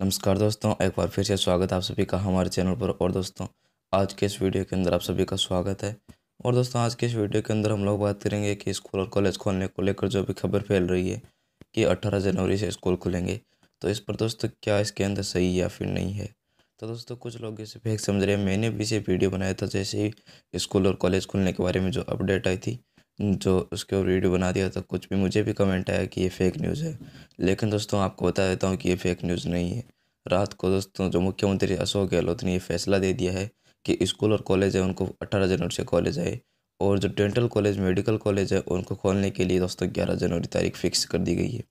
नमस्कार दोस्तों एक बार फिर से स्वागत आप सभी का हमारे चैनल पर और दोस्तों आज के इस वीडियो के अंदर आप सभी का स्वागत है और दोस्तों आज के इस वीडियो के अंदर हम लोग बात करेंगे कि स्कूल और कॉलेज खोलने को लेकर जो भी खबर फैल रही है कि अट्ठारह जनवरी से स्कूल खुलेंगे तो इस पर दोस्तों क्या इसके अंदर सही या फिर नहीं है तो दोस्तों कुछ लोग इसे फेक समझ रहे हैं मैंने भी इसे वीडियो बनाया था जैसे ही स्कूल और कॉलेज खुलने के बारे में जो अपडेट आई थी जो हम्म, तो उसके ऊपर वीडियो बना दिया था कुछ भी मुझे भी कमेंट आया कि ये फ़ेक न्यूज़ है लेकिन दोस्तों आपको बता देता हूँ कि ये फ़ेक न्यूज़ नहीं है रात को दोस्तों जो मुख्यमंत्री अशोक गहलोत ने ये फैसला दे दिया है कि स्कूल और कॉलेज है उनको अट्ठारह जनवरी से कॉलेज आए और जो डेंटल कॉलेज मेडिकल कॉलेज है उनको खोलने के लिए दोस्तों ग्यारह जनवरी तारीख फ़िक्स कर दी गई है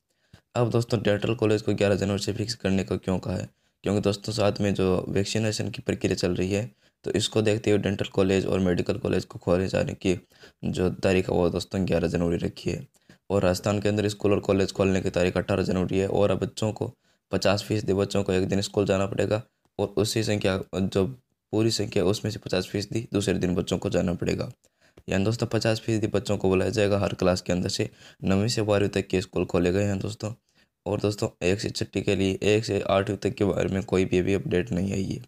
अब दोस्तों डेंटल कॉलेज को ग्यारह जनवरी से फिक्स करने का क्यों कहा है क्योंकि दोस्तों साथ में जो वैक्सीनेशन की प्रक्रिया चल रही है तो इसको देखते हुए डेंटल कॉलेज और मेडिकल कॉलेज को खोले जाने की जो तारीख है वो दोस्तों ग्यारह जनवरी रखी है और राजस्थान के अंदर स्कूल और कॉलेज खोलने की तारीख अठारह जनवरी है और बच्चों को पचास फीसदी बच्चों को एक दिन स्कूल जाना पड़ेगा और उसी संख्या जो पूरी संख्या उसमें से पचास फीसदी दूसरे दिन बच्चों को जाना पड़ेगा यानी दोस्तों पचास फीसदी बच्चों को बुलाया जाएगा हर क्लास के अंदर से नवीं से बारहवीं तक के स्कूल खोले गए हैं दोस्तों और दोस्तों एक से छठी के लिए एक से आठवीं तक के बारे में कोई भी अभी अपडेट नहीं आई है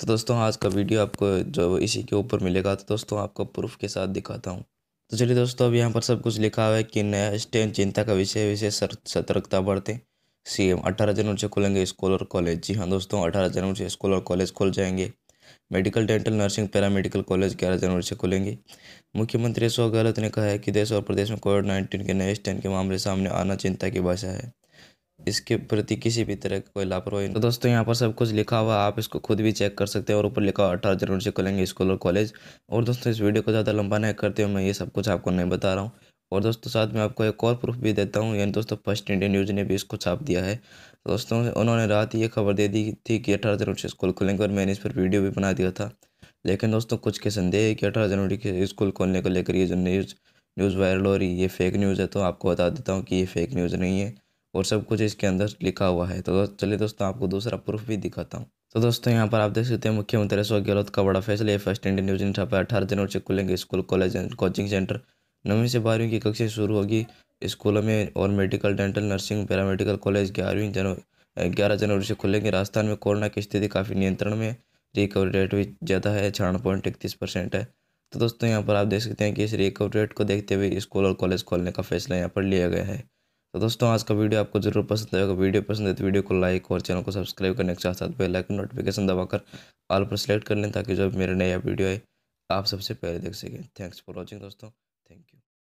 तो दोस्तों आज का वीडियो आपको जो इसी के ऊपर मिलेगा तो दोस्तों आपको प्रूफ के साथ दिखाता हूँ तो चलिए दोस्तों अब यहाँ पर सब कुछ लिखा हुआ है कि नया स्टेन चिंता का विषय विशेष सतर्कता बढ़ते सी एम अठारह जनवरी से खुलेंगे स्कूल और कॉलेज जी हाँ दोस्तों अठारह जनवरी से स्कूल और कॉलेज खुल जाएंगे medical dental nursing paramedical college ग्यारह जनवरी से खुलेंगे मुख्यमंत्री अशोक गहलोत ने कहा है कि देश और प्रदेश में कोविड नाइन्टीन के नए स्टैंड के मामले सामने आना चिंता की भाषा है इसके प्रति किसी भी तरह की कोई लापरवाही तो दोस्तों यहाँ पर सब कुछ लिखा हुआ आप इसको खुद भी चेक कर सकते हैं और ऊपर लिखा हुआ अठारह जनवरी से खुलेंगे स्कूल और कॉलेज और दोस्तों इस वीडियो को ज़्यादा लंबा नहीं करते हुए मैं ये सब कुछ आपको नहीं बता रहा हूँ और दोस्तों साथ में आपको एक और प्रूफ भी देता हूँ यानी दोस्तों फर्स्ट इंडियन न्यूज़ ने भी इसको छाप दिया है दोस्तों उन्होंने रात ये खबर दे दी थी कि अठारह जनवरी से स्कूल खुलेंगे और मैंने इस पर वीडियो भी बना दिया था लेकिन दोस्तों कुछ के संदेह है कि अठारह जनवरी के स्कूल खोलने को लेकर ये जो न्यूज़ न्यूज़ वायरल हो रही है ये फेक न्यूज़ है तो आपको बता देता हूँ कि ये फेक न्यूज़ नहीं है और सब कुछ इसके अंदर लिखा हुआ है तो चलिए दोस्तों आपको दूसरा प्रूफ भी दिखाता हूँ तो दोस्तों यहाँ पर आप देख सकते हैं मुख्यमंत्री अशोक गहलोत का बड़ा फैसला है फर्स्ट इंडियन न्यूज यहाँ पर अठारह जनवरी से खुलेंगे school college and coaching centre नौवीं से बारहवीं की कक्षा शुरू होगी स्कूलों में और medical dental nursing paramedical college ग्यारहवीं जनवरी ग्यारह जनवरी से खुलेंगे राजस्थान में कोरोना की स्थिति काफ़ी नियंत्रण में रिकवरी रेट भी ज़्यादा है छियानवे पॉइंट इकतीस परसेंट है तो दोस्तों यहाँ पर आप देख सकते हैं कि इस रिकवरी रेट को देखते हुए स्कूल और कॉलेज खोलने का फैसला यहाँ पर लिया गया है तो दोस्तों आज का वीडियो आपको जरूर पसंद आएगा वीडियो पसंद है तो वीडियो को लाइक और चैनल को सब्सक्राइब करने के साथ साथ बेल आइकन नोटिफिकेशन दबाकर ऑल पर सेलेक्ट कर लें ताकि जब मेरा नया वीडियो आए आप सबसे पहले देख सकें थैंक्स फॉर वॉचिंग दोस्तों